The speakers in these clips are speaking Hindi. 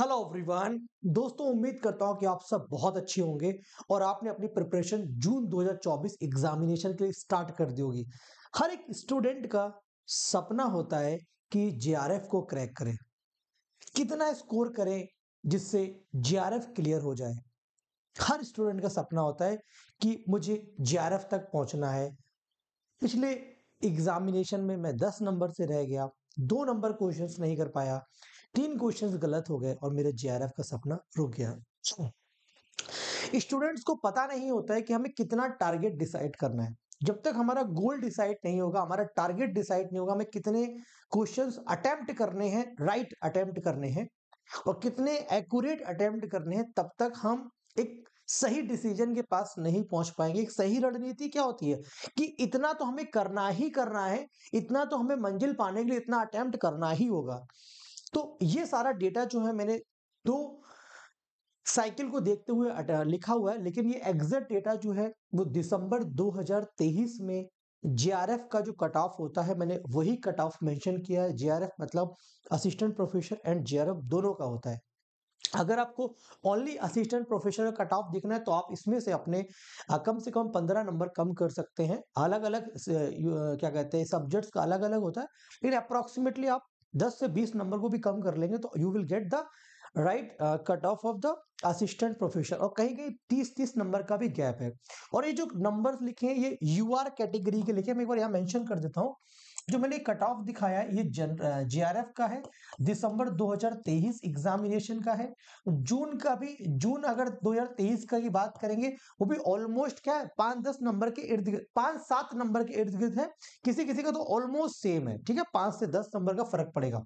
हेलो एवरीवन दोस्तों उम्मीद करता हूं कि आप सब बहुत अच्छे होंगे और आपने अपनी प्रिपरेशन जून 2024 एग्जामिनेशन के लिए स्टार्ट कर दी होगी हर एक स्टूडेंट का सपना होता है कि जेआरएफ को क्रैक करें कितना स्कोर करें जिससे जेआरएफ क्लियर हो जाए हर स्टूडेंट का सपना होता है कि मुझे जे तक पहुंचना है पिछले एग्जामिनेशन में मैं दस नंबर से रह गया दो नंबर क्वेश्चंस नहीं कर पाया तीन क्वेश्चंस गलत हो गए और मेरे जेआरएफ का सपना रुक गया स्टूडेंट्स को पता नहीं होता है कि हमें कितना टारगेट डिसाइड करना है जब तक हमारा गोल डिसाइड नहीं होगा हमारा टारगेट डिसाइड नहीं होगा हमें कितने क्वेश्चन अटेम्प्ट करने हैं राइट अटेम्प्ट करने हैं और कितने एक्यूरेट अटेम्प्ट करने हैं तब तक हम एक सही डिसीजन के पास नहीं पहुंच पाएंगे एक सही रणनीति क्या होती है कि इतना तो हमें करना ही करना है इतना तो हमें मंजिल पाने के लिए इतना अटेम्प्ट करना ही होगा तो ये सारा डेटा जो है मैंने दो साइकिल को देखते हुए लिखा हुआ है लेकिन ये एग्जैक्ट डेटा जो है वो दिसंबर 2023 में जेआरएफ का जो कट ऑफ होता है मैंने वही कट ऑफ मेंशन किया है जेआरएफ मतलब असिस्टेंट प्रोफेसर एंड जेआरएफ दोनों का होता है अगर आपको ओनली असिस्टेंट प्रोफेसर का कट ऑफ दिखना है तो आप इसमें से अपने कम से कम पंद्रह नंबर कम कर सकते हैं अलग अलग क्या कहते हैं सब्जेक्ट्स का अलग अलग होता है लेकिन अप्रोक्सीमेटली आप दस से बीस नंबर को भी कम कर लेंगे तो you will get the right cut off of the assistant professor और कहीं कहीं तीस तीस नंबर का भी गैप है और ये जो नंबर्स लिखे हैं ये यू आर कैटेगरी के लिखे मैं एक बार यहाँ मेंशन कर देता हूँ जो मैंने कट ऑफ दिखाया है ये जीआरएफ का है दिसंबर 2023 एग्जामिनेशन का है जून का भी जून अगर 2023 का की बात करेंगे वो भी ऑलमोस्ट क्या है पांच दस नंबर के इर्द गिर्द पांच सात नंबर के इर्द गिर्द है किसी किसी का तो ऑलमोस्ट सेम है ठीक है पांच से दस नंबर का फर्क पड़ेगा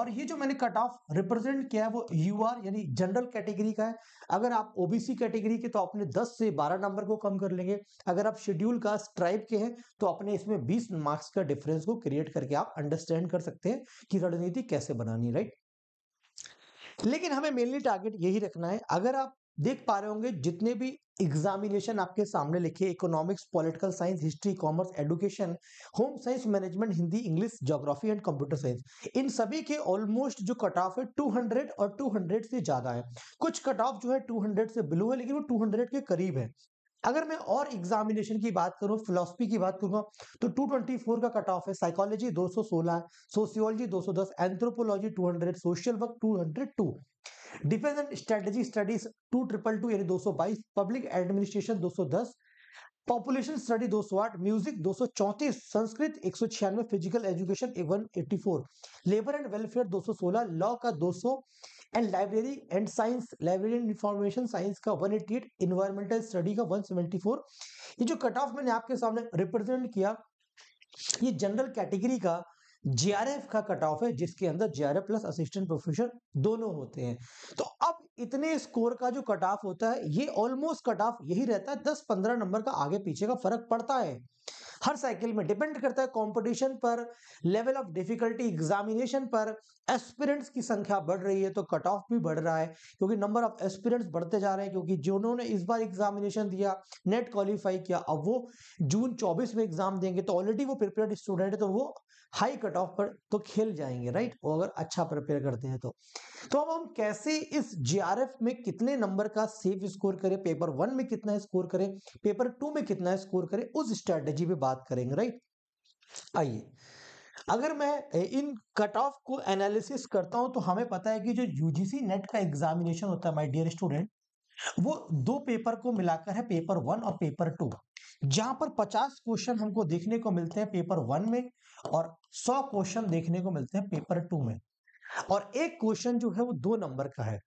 और ये जो मैंने कट ऑफ रिप्रेजेंट किया है वो यू आर यानी जनरल कैटेगरी का है अगर आप ओबीसी कैटेगरी के तो अपने दस से बारह नंबर को कम कर लेंगे अगर आप शेड्यूल कास्ट ट्राइब के हैं तो अपने इसमें बीस मार्क्स का डिफरेंस को को क्रिएट करके आप अंडरस्टैंड कर सकते हैं कि रणनीति कैसे बनानी राइट लेकिन हमें मेनली टारगेट यही रखना है अगर आप देख पा रहे होंगे जितने भी एग्जामिनेशन आपके सामने लिखे economics political science history commerce education home science management Hindi English geography and computer science इन सभी के ऑलमोस्ट जो कट ऑफ है 200 और 200 से ज्यादा है कुछ कट ऑफ जो है 200 से बिलो है लेकिन वो 200 के करीब है अगर मैं और एग्जामिनेशन की बात करूं फिलोसफी की बात करूंगा तो 224 का कट ऑफ है साइकोलॉजी 216 है sociology 210 anthropology 200 social work 202 defence and strategy studies two triple two यानी 222 public administration 210 population study 208 music 234 Sanskrit एक physical education 184 labour and welfare 216 law का 200 and library and science library and information science का one eighty eight environmental study का वन सेवेंटी फोर ये जो कट ऑफ मैंने आपके सामने रिप्रेजेंट किया ये जनरल कैटेगरी का जेआरएफ का कट ऑफ है जिसके अंदर जेआरएफ प्लस असिस्टेंट प्रोफेसर दोनों होते हैं तो अब इतने स्कोर का जो कट ऑफ होता है ये ऑलमोस्ट कट ऑफ यही रहता है दस पंद्रह नंबर का आगे पीछे का फर्क पड़ता है हर साइकिल में डिपेंड करता है कंपटीशन पर लेवल ऑफ डिफिकल्टी एग्जामिनेशन पर एस्पिरेंट्स की संख्या बढ़ रही है तो कट ऑफ भी बढ़ रहा है क्योंकि नंबर ऑफ एस्पिरेंट्स बढ़ते जा रहे हैं क्योंकि जिन्होंने इस बार एग्जामिनेशन दिया नेट क्वालिफाई किया अब वो जून चौबीस में एग्जाम देंगे तो ऑलरेडी वो प्रिपेयर स्टूडेंट है तो वो हाई कट ऑफ पर तो खेल जाएंगे राइट वो अगर अच्छा प्रिपेयर करते हैं तो तो अब हम कैसे इस जीआरएफ में कितने नंबर का सेफ स्कोर करें पेपर वन में कितना स्कोर करें पेपर टू में कितना स्कोर करें उस स्ट्रेटेजी पे बात करेंगे राइट आइए अगर मैं इन कट ऑफ को एनालिसिस करता हूं तो हमें पता है कि जो यूजीसी नेट का एग्जामिनेशन होता है माय डियर स्टूडेंट वो दो पेपर को मिलाकर है पेपर वन और पेपर टू जहां पर 50 क्वेश्चन हमको देखने को मिलते हैं पेपर वन में और 100 क्वेश्चन देखने को मिलते हैं पेपर टू में और एक क्वेश्चन जो है वो दो नंबर का है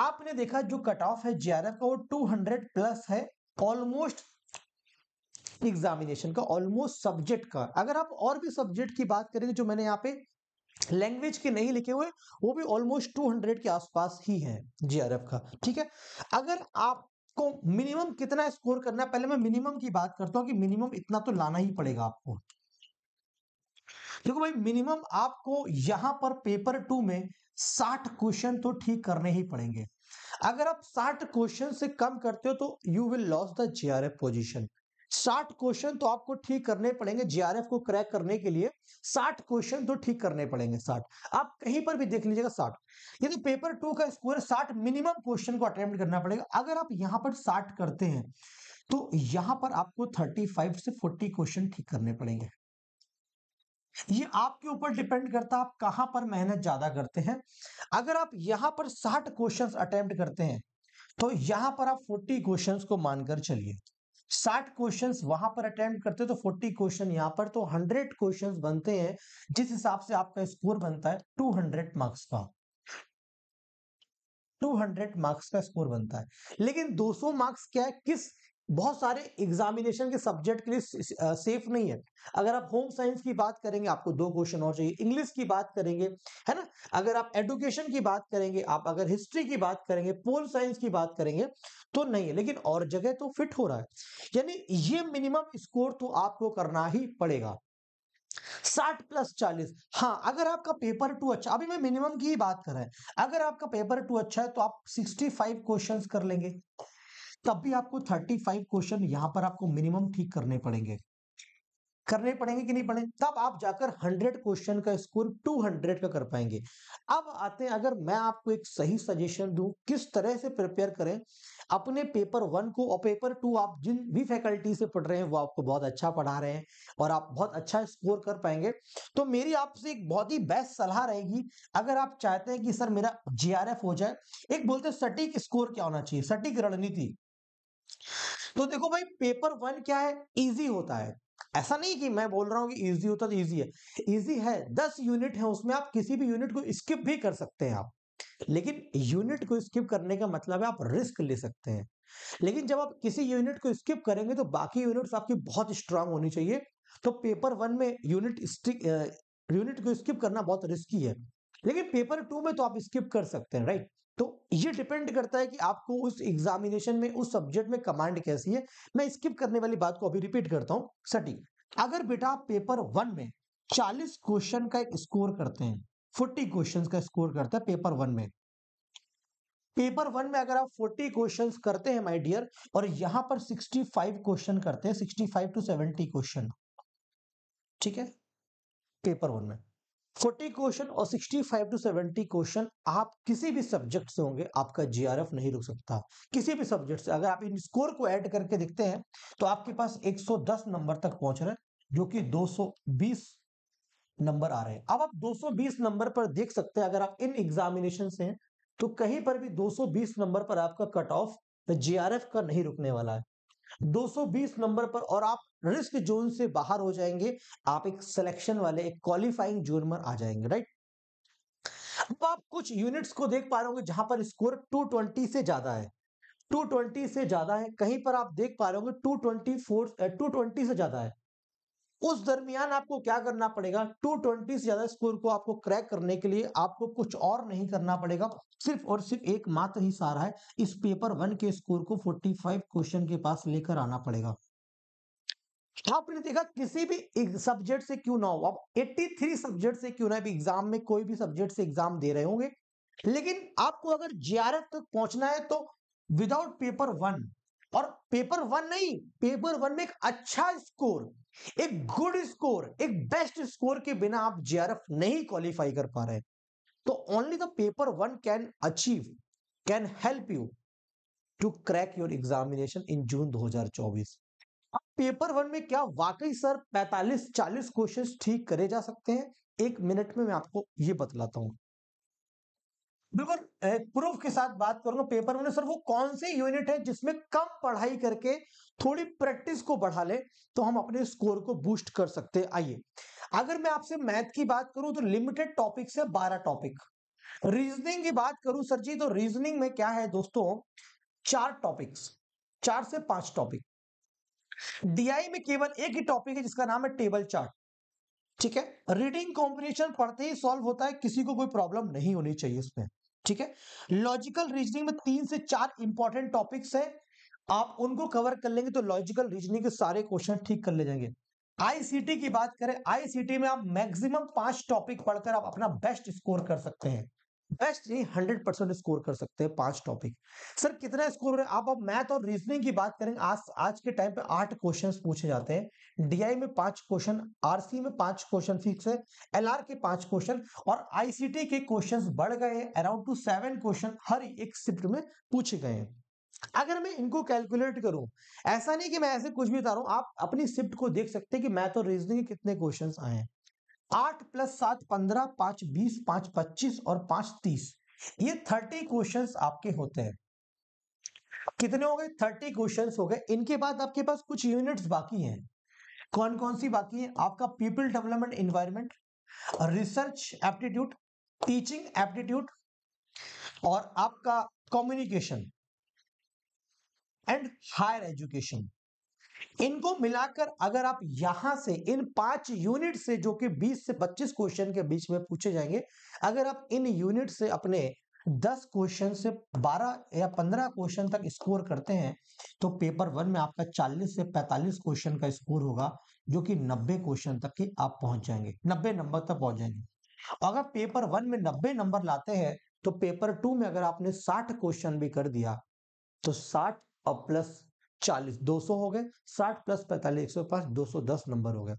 आपने देखा जो कट ऑफ है जीआरएफ का वो 200 प्लस है ऑलमोस्ट एग्जामिनेशन का ऑलमोस्ट सब्जेक्ट का अगर आप और भी सब्जेक्ट की बात करेंगे जो मैंने यहाँ पे लैंग्वेज के नहीं लिखे हुए वो भी ऑलमोस्ट 200 के आसपास ही है जीआरएफ का ठीक है अगर आप को मिनिमम कितना स्कोर करना है पहले मैं मिनिमम की बात करता हूँ कि मिनिमम इतना तो लाना ही पड़ेगा आपको देखो भाई मिनिमम आपको यहां पर पेपर टू में साठ क्वेश्चन तो ठीक करने ही पड़ेंगे अगर आप साठ क्वेश्चन से कम करते हो तो you will lose the GRF position साठ क्वेश्चन तो आपको ठीक करने पड़ेंगे जीआरएफ को क्रैक करने के लिए साठ क्वेश्चन तो ठीक करने पड़ेंगे साठ आप कहीं पर भी देख लीजिएगा साठ यदि पेपर टू का स्कोर साठ मिनिमम क्वेश्चन को अटेम्प्ट करना पड़ेगा अगर आप यहां पर साठ करते हैं तो यहां पर आपको थर्टी फाइव से फोर्टी क्वेश्चन ठीक करने पड़ेंगे ये आपके ऊपर डिपेंड करता है आप कहां पर मेहनत ज्यादा करते हैं अगर आप यहां पर साठ क्वेश्चन अटेम्प्ट करते हैं तो यहां पर आप फोर्टी क्वेश्चन को मानकर चलिए साठ क्वेश्चन वहां पर अटेम्प्ट करते तो फोर्टी क्वेश्चन यहाँ पर तो हंड्रेड क्वेश्चन बनते हैं जिस हिसाब से आपका स्कोर बनता है टू हंड्रेड मार्क्स का 200 मार्क्स का स्कोर बनता है लेकिन 200 मार्क्स क्या है किस बहुत सारे एग्जामिनेशन के सब्जेक्ट के लिए सेफ नहीं है अगर आप होम साइंस की बात करेंगे आपको दो क्वेश्चन और चाहिए इंग्लिश की बात करेंगे है ना अगर आप एडुकेशन की बात करेंगे आप अगर हिस्ट्री की बात करेंगे पोल साइंस की बात करेंगे तो नहीं है लेकिन और जगह तो फिट हो रहा है यानी ये मिनिमम स्कोर तो आपको करना ही पड़ेगा साठ प्लस चालीस हाँ अगर आपका पेपर टू अच्छा अभी मैं मिनिमम की ही बात कर रहा है अगर आपका पेपर टू अच्छा है तो आप सिक्सटी फाइव क्वेश्चन कर लेंगे तब भी आपको थर्टी फाइव क्वेश्चन यहां पर आपको मिनिमम ठीक करने पड़ेंगे करने पड़ेंगे कि नहीं पड़ेंगे तब आप जाकर 100 क्वेश्चन का स्कोर 200 का कर पाएंगे अब आते हैं अगर मैं आपको एक सही सजेशन दूं किस तरह से प्रिपेयर करें अपने पेपर वन को और पेपर टू आप जिन भी फैकल्टी से पढ़ रहे हैं वो आपको बहुत अच्छा पढ़ा रहे हैं और आप बहुत अच्छा स्कोर कर पाएंगे तो मेरी आपसे एक बहुत ही बेस्ट सलाह रहेगी अगर आप चाहते हैं कि सर मेरा जी हो जाए एक बोलते सटीक स्कोर क्या होना चाहिए सटीक रणनीति तो देखो भाई पेपर वन क्या है इजी होता है ऐसा नहीं कि मैं बोल रहा हूं कि इजी होता तो इजी है इजी है दस यूनिट है उसमें आप किसी भी यूनिट को स्किप भी कर सकते हैं आप लेकिन यूनिट को स्किप करने का मतलब है आप रिस्क ले सकते हैं लेकिन जब आप किसी यूनिट को स्किप करेंगे तो बाकी यूनिट्स आपकी बहुत स्ट्रांग होनी चाहिए तो पेपर वन में यूनिट यूनिट को स्किप करना बहुत रिस्की है लेकिन पेपर टू में तो आप स्किप कर सकते हैं राइट तो ये डिपेंड करता है कि आपको उस एग्जामिनेशन में उस सब्जेक्ट में कमांड कैसी है मैं स्किप करने वाली बात को अभी रिपीट करता हूं सटीक अगर बेटा पेपर वन में चालीस क्वेश्चन का एक स्कोर करते हैं फोर्टी क्वेश्चन का स्कोर करता है पेपर वन में पेपर वन में अगर आप 40 क्वेश्चन करते हैं माय डियर और यहां पर 65 क्वेश्चन करते हैं 65 टू 70 क्वेश्चन ठीक है पेपर वन में फोर्टी क्वेश्चन और sixty five to seventy question आप किसी भी सब्जेक्ट से होंगे आपका जी आर एफ नहीं रुक सकता किसी भी सब्जेक्ट से अगर आप इन स्कोर को ऐड करके देखते हैं तो आपके पास एक सौ दस नंबर तक पहुंच रहे जो कि दो बीस नंबर आ रहे हैं अब आप 220 नंबर पर देख सकते हैं अगर आप इन एग्जामिनेशन से हैं तो कहीं पर भी 220 नंबर पर आपका cut off G R F का नहीं रुकने वाला है 220 नंबर पर और आप रिस्क जोन से बाहर हो जाएंगे आप एक सिलेक्शन वाले एक क्वालिफाइंग जोन में आ जाएंगे राइट अब आप कुछ यूनिट्स को देख पा रहे होंगे जहां पर स्कोर 220 से ज्यादा है 220 से ज्यादा है कहीं पर आप देख पा रहे होंगे 224 220 से ज्यादा है उस दरमियान आपको क्या करना पड़ेगा 220 से ज्यादा स्कोर को आपको क्रैक करने के लिए आपको कुछ और नहीं करना पड़ेगा सिर्फ और सिर्फ एक मात्र ही सारा है इस पेपर वन के स्कोर को 45 क्वेश्चन के पास लेकर आना पड़ेगा आपने देखा किसी भी सब्जेक्ट से क्यों ना हो आप 83 सब्जेक्ट से क्यों ना भी एग्जाम में कोई भी सब्जेक्ट से एग्जाम दे रहे होंगे लेकिन आपको अगर जे तक पहुंचना है तो विदाउट पेपर वन और पेपर वन नहीं पेपर वन में एक अच्छा स्कोर एक गुड स्कोर एक बेस्ट स्कोर के बिना आप जे नहीं क्वालिफाई कर पा रहे तो only the paper one can achieve can help you to crack your examination in June 2024 अब पेपर वन में क्या वाकई सर 45-40 क्वेश्चंस ठीक करे जा सकते हैं एक मिनट में मैं आपको ये बतलाता हूं बिल्कुल प्रूफ के साथ बात करूंगा पेपर तो में सर वो कौन से यूनिट है जिसमें कम पढ़ाई करके थोड़ी प्रैक्टिस को बढ़ा ले तो हम अपने स्कोर को बूस्ट कर सकते आइए अगर मैं आपसे मैथ की बात करूं तो लिमिटेड टॉपिक से बारह टॉपिक रीजनिंग की बात करूं सर जी तो रीजनिंग में क्या है दोस्तों चार टॉपिक्स चार से पांच टॉपिक डीआई में केवल एक ही टॉपिक है जिसका नाम है टेबल चार्ट ठीक है रीडिंग कॉम्बिनेशन पढ़ते ही सॉल्व होता है किसी को कोई प्रॉब्लम नहीं होनी चाहिए इसमें ठीक है लॉजिकल रीजनिंग में तीन से चार इंपॉर्टेंट टॉपिक्स है आप उनको कवर कर लेंगे तो लॉजिकल रीजनिंग के सारे क्वेश्चन ठीक कर ले जाएंगे आईसीटी की बात करें आईसीटी में आप मैक्सिमम पांच टॉपिक पढ़कर आप अपना बेस्ट स्कोर कर सकते हैं बेस्ट नहीं हंड्रेड परसेंट स्कोर कर सकते हैं पांच टॉपिक सर कितना स्कोर आप अब मैथ और रीजनिंग की बात करेंगे आज आज के टाइम पे आठ क्वेश्चन पूछे जाते हैं डीआई में पांच क्वेश्चन आरसी में पांच क्वेश्चन फिक्स है एलआर के पांच क्वेश्चन और आईसीटी के क्वेश्चन बढ़ गए हैं अराउंड टू सेवन क्वेश्चन हर एक शिफ्ट में पूछे गए हैं अगर मैं इनको कैलकुलेट करूं ऐसा नहीं कि मैं ऐसे कुछ भी बता रहा हूं आप अपनी शिफ्ट को देख सकते हैं कि मैथ और रीजनिंग के कितने क्वेश्चन आए हैं आठ प्लस सात पंद्रह पांच बीस पांच पच्चीस और पांच तीस ये थर्टी क्वेश्चन आपके होते हैं कितने हो गए थर्टी क्वेश्चन हो गए इनके बाद आपके पास कुछ यूनिट्स बाकी हैं कौन कौन सी बाकी है आपका people development environment research aptitude teaching aptitude और आपका कम्युनिकेशन एंड हायर एजुकेशन इनको मिलाकर अगर आप यहां से इन पांच यूनिट से जो कि 20 से 25 क्वेश्चन के बीच में पूछे जाएंगे अगर आप इन यूनिट से अपने 10 क्वेश्चन से 12 या 15 क्वेश्चन तक स्कोर करते हैं तो पेपर वन में आपका 40 से 45 क्वेश्चन का स्कोर होगा जो कि 90 क्वेश्चन तक की आप पहुंच जाएंगे 90 नंबर तक पहुंच जाएंगे अगर पेपर वन में 90 नंबर लाते हैं तो पेपर टू में अगर आपने 60 क्वेश्चन भी कर दिया तो 60 और प्लस चालीस दो सौ हो गए साठ प्लस पैंतालीस एक सौ पांच दो सौ दस नंबर हो गए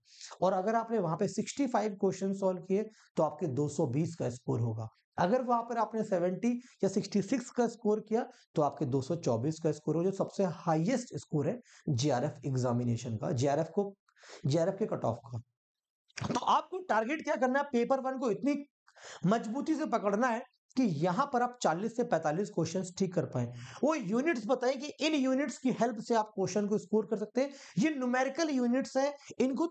और अगर आपने वहां पे सिक्सटी फाइव क्वेश्चन सोल्व किए तो आपके दो सौ बीस का स्कोर होगा अगर वहां पर आपने सेवेंटी या सिक्सटी सिक्स का स्कोर किया तो आपके दो सौ चौबीस का स्कोर हो जो सबसे हाईएस्ट स्कोर है एफ एग्जामिनेशन का एफ को एफ के कट ऑफ का तो आपको टारगेट क्या करना है पेपर वन को इतनी मजबूती से पकड़ना है कि यहां पर आप 40 से 45 क्वेश्चंस ठीक कर पाए वो यूनिट्स बताएं कि इन यूनिट्स की हेल्प से आप क्वेश्चन को स्कोर कर सकते हैं ये न्यूमेरिकल यूनिट्स हैं इनको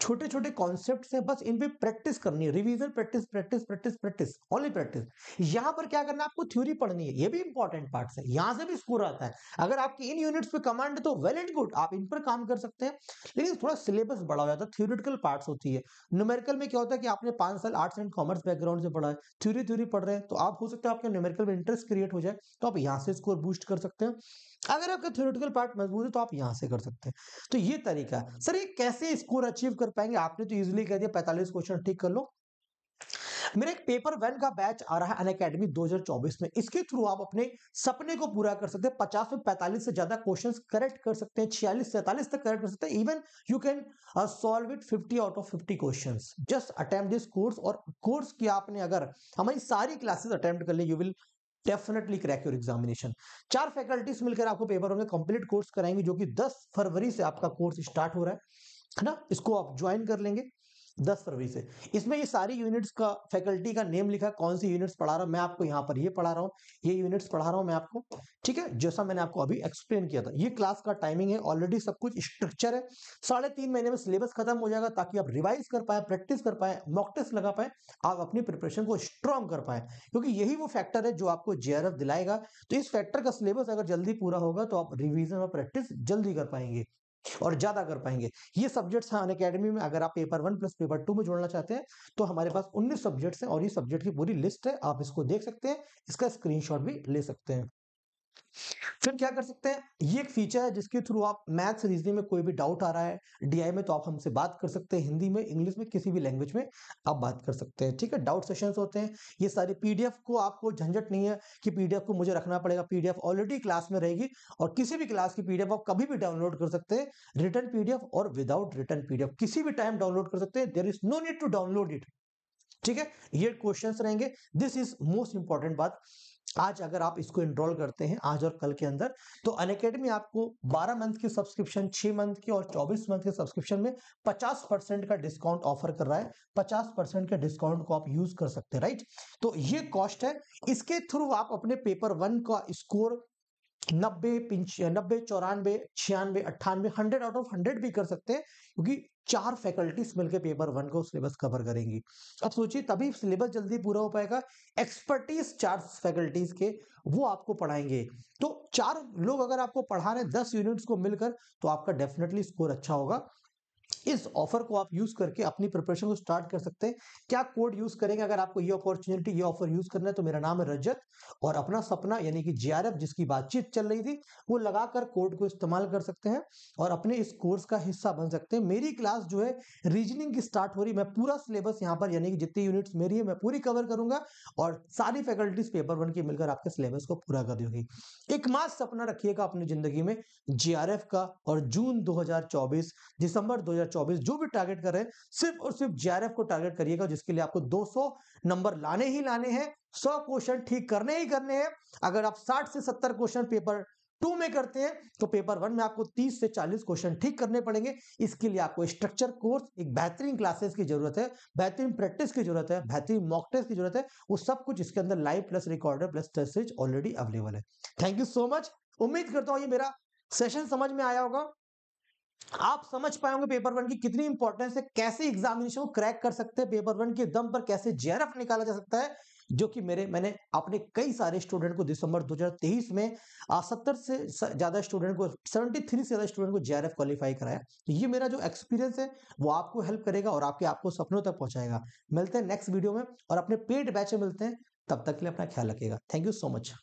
छोटे छोटे कॉन्सेप्ट है बस इन पे प्रैक्टिस करनी है revision practice practice practice practice only practice यहाँ पर क्या करना है आपको थ्योरी पढ़नी है ये भी इंपॉर्टेंट पार्ट है यहाँ से भी स्कोर आता है अगर आपकी इन यूनिट्स पे कमांड है तो वेल एंड गुड आप इन पर काम कर सकते हैं लेकिन थोड़ा सिलेबस बड़ा हो जाता है थ्योरिटिकल पार्ट्स होती है न्यूमेरिकल में क्या होता है कि आपने पांच साल आर्ट्स एंड कॉमर्स बैकग्राउंड से पढ़ा है थ्योरी थ्योरी पढ़ रहे हैं तो आप हो सकते हैं आपके न्यूमेरिकल में इंटरेस्ट क्रिएट हो जाए तो आप यहाँ से स्कोर बूस्ट कर सकते हैं अगर आपका थ्योरेटिकल पार्ट मजबूत है तो आप यहाँ से कर सकते हैं तो ये तरीका है सर ये कैसे स्कोर अचीव कर पाएंगे आपने तो इजिली कह दिया पैंतालीस क्वेश्चन ठीक कर लो मेरा एक पेपर वन का बैच आ रहा है अन अकेडमी दो में इसके थ्रू आप अपने सपने को पूरा कर सकते हैं 50 में 45 से ज्यादा क्वेश्चंस करेक्ट कर सकते हैं छियालीस सैतालीस तक करेक्ट कर सकते हैं even you can solve it 50 out of 50 questions just attempt this course और कोर्स की आपने अगर हमारी सारी क्लासेस अटेम्प्ट कर ली you will definitely crack your examination चार फैकल्टीज मिलकर आपको पेपर में कंप्लीट कोर्स कराएंगे जो कि 10 फरवरी से आपका कोर्स स्टार्ट हो रहा है है ना इसको आप ज्वाइन कर लेंगे दस फरवरी से इसमें ये सारी यूनिट्स का फैकल्टी का नेम लिखा कौन सी यूनिट्स पढ़ा रहा हूं मैं आपको यहाँ पर ये पढ़ा रहा हूँ ये यूनिट्स पढ़ा रहा हूँ मैं आपको ठीक है जैसा मैंने आपको अभी एक्सप्लेन किया था ये क्लास का टाइमिंग है ऑलरेडी सब कुछ स्ट्रक्चर है साढ़े तीन महीने में सिलेबस खत्म हो जाएगा ताकि आप रिवाइज कर पाए प्रैक्टिस कर पाए मॉक टेस्ट लगा पाए आप अपनी प्रिपरेशन को स्ट्रांग कर पाए क्योंकि यही वो फैक्टर है जो आपको जेआरएफ दिलाएगा तो इस फैक्टर का सिलेबस अगर जल्दी पूरा होगा तो आप रिविजन और प्रैक्टिस जल्दी कर पाएंगे और ज्यादा कर पाएंगे ये सब्जेक्ट्स हैं अकेडमी में अगर आप paper one plus paper two में जोड़ना चाहते हैं तो हमारे पास उन्नीस सब्जेक्ट्स हैं और ये सब्जेक्ट की पूरी लिस्ट है आप इसको देख सकते हैं इसका स्क्रीनशॉट भी ले सकते हैं फिर क्या कर सकते हैं ये एक फीचर है जिसके थ्रू आप मैथ्स रीजनिंग में कोई भी डाउट आ रहा है डीआई में तो आप हमसे बात कर सकते हैं हिंदी में इंग्लिश में किसी भी लैंग्वेज में आप बात कर सकते हैं ठीक है डाउट सेशंस होते हैं ये सारी पीडीएफ को आपको झंझट नहीं है कि पीडीएफ को मुझे रखना पड़ेगा पीडीएफ ऑलरेडी क्लास में रहेगी और किसी भी क्लास की पीडीएफ आप कभी भी डाउनलोड कर सकते हैं रिटर्न पीडीएफ और विदाउट रिटर्न पीडीएफ किसी भी टाइम डाउनलोड कर सकते हैं there is no need to download it ठीक है ये क्वेश्चंस रहेंगे दिस इज मोस्ट इंपॉर्टेंट बात आज अगर आप इसको इनरोल करते हैं आज और कल के अंदर तो अनकेडमी आपको 12 मंथ की सब्सक्रिप्शन 6 मंथ की और 24 मंथ के सब्सक्रिप्शन में 50 परसेंट का डिस्काउंट ऑफर कर रहा है 50 परसेंट के डिस्काउंट को आप यूज कर सकते हैं राइट तो ये कॉस्ट है इसके थ्रू आप अपने पेपर वन का स्कोर नब्बे पिंच नब्बे चौरानवे छियानवे अट्ठानवे हंड्रेड आउट ऑफ हंड्रेड भी कर सकते हैं क्योंकि चार फैकल्टीज मिलकर पेपर वन को सिलेबस कवर करेंगी अब सोचिए तभी सिलेबस जल्दी पूरा हो पाएगा एक्सपर्टीज चार फैकल्टीज के वो आपको पढ़ाएंगे तो चार लोग अगर आपको पढ़ा रहे हैं दस यूनिट्स को मिलकर तो आपका डेफिनेटली स्कोर अच्छा होगा इस ऑफर को आप यूज करके अपनी प्रिपरेशन को स्टार्ट कर सकते हैं क्या कोड यूज करेंगे अगर आपको ये अपॉर्चुनिटी ये ऑफर यूज करना है तो मेरा नाम है रजत और अपना सपना यानी कि जीआरएफ जिसकी बातचीत चल रही थी वो लगाकर कोड को इस्तेमाल कर सकते हैं और अपने इस कोर्स का हिस्सा बन सकते हैं मेरी क्लास जो है रीजनिंग की स्टार्ट हो रही मैं पूरा सिलेबस यहाँ पर यानी कि जितनी यूनिट्स मेरी है मैं पूरी कवर करूंगा और सारी फैकल्टीज पेपर वन की मिलकर आपके सिलेबस को पूरा कर दूंगी एक मास सपना रखिएगा अपनी जिंदगी में जीआरएफ का और जून दो दिसंबर दो 2024 जो भी टारगेट कर रहे हैं सिर्फ और सिर्फ जीआरएफ को टारगेट करिएगा जिसके लिए आपको 200 नंबर लाने ही लाने हैं 100 क्वेश्चन ठीक करने ही करने हैं अगर आप 60 से 70 क्वेश्चन पेपर टू में करते हैं तो पेपर वन में आपको 30 से 40 क्वेश्चन ठीक करने पड़ेंगे इसके लिए आपको स्ट्रक्चर कोर्स एक बेहतरीन क्लासेस की जरूरत है बेहतरीन प्रैक्टिस की जरूरत है बेहतरीन मॉक टेस्ट की जरूरत है वो सब कुछ इसके अंदर live plus recorder plus test already available है थैंक यू सो मच उम्मीद करता हूँ ये मेरा सेशन समझ में आया होगा आप समझ पाएंगे पेपर वन की कितनी इंपॉर्टेंस है कैसे एग्जामिनेशन को क्रैक कर सकते हैं पेपर वन के दम पर कैसे जेआरएफ निकाला जा सकता है जो कि मेरे मैंने अपने कई सारे स्टूडेंट को दिसंबर 2023 में सत्तर से ज्यादा स्टूडेंट को 73 से ज्यादा स्टूडेंट को जेआरएफ क्वालिफाई कराया तो ये मेरा जो एक्सपीरियंस है वो आपको हेल्प करेगा और आपके आपको सपनों तक पहुंचाएगा मिलते हैं नेक्स्ट वीडियो में और अपने पेड बैच में मिलते हैं तब तक के लिए अपना ख्याल रखेगा थैंक यू सो मच